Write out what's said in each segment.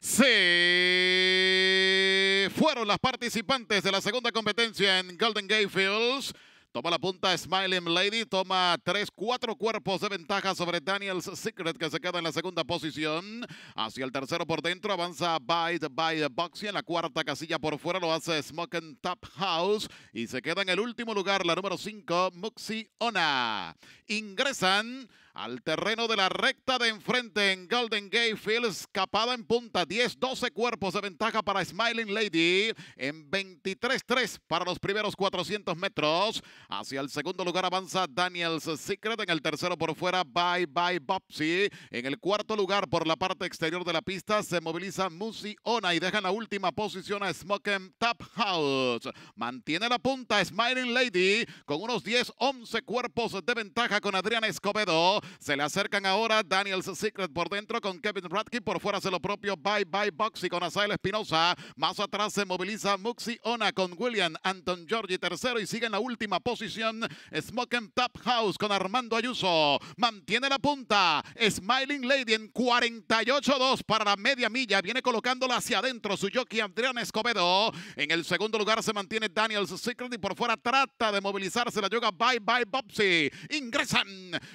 Se fueron las participantes de la segunda competencia en Golden Gate Fields. Toma la punta Smiling Lady, toma tres, cuatro cuerpos de ventaja sobre Daniel's Secret que se queda en la segunda posición. Hacia el tercero por dentro avanza By the By the Boxy. En la cuarta casilla por fuera lo hace Smoking Top House. Y se queda en el último lugar la número cinco Muxi Ona. Ingresan al terreno de la recta de enfrente en Golden Gate Field... Escapada en punta. 10, 12 cuerpos de ventaja para Smiling Lady. En 23-3 para los primeros 400 metros. Hacia el segundo lugar avanza Daniel's Secret. En el tercero por fuera, Bye Bye Bopsy. En el cuarto lugar por la parte exterior de la pista se moviliza Musi Ona y deja en la última posición a Smoking em Tap House. Mantiene la punta Smiling Lady con unos 10, 11 cuerpos de ventaja con Adrián Escobedo. Se le acercan ahora Daniel's Secret por dentro con Kevin Radke. Por fuera se lo propio Bye Bye Boxy con Asael Espinosa. Más atrás se moviliza Muxi Ona con William Anton Giorgi tercero y sigue en la última posición Smoking Top House con Armando Ayuso. Mantiene la punta. Smiling Lady en 48-2 para la media milla. Viene colocándola hacia adentro su jockey Adrián Escobedo. En el segundo lugar se mantiene Daniel's Secret y por fuera trata de movilizarse la yoga Bye Bye Boxy. Ingresan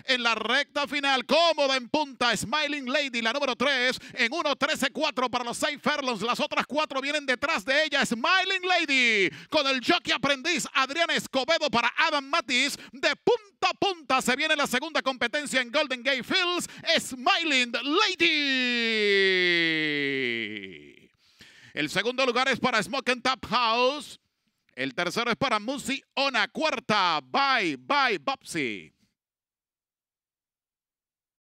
en la red final, cómoda en punta, Smiling Lady, la número 3, en 1 13 4 para los 6 ferlons las otras 4 vienen detrás de ella, Smiling Lady, con el jockey aprendiz Adrián Escobedo para Adam Matis. de punta a punta se viene la segunda competencia en Golden Gate Fields, Smiling Lady. El segundo lugar es para Smoke Tap House. El tercero es para Musi Ona. Cuarta, Bye Bye Bobsy.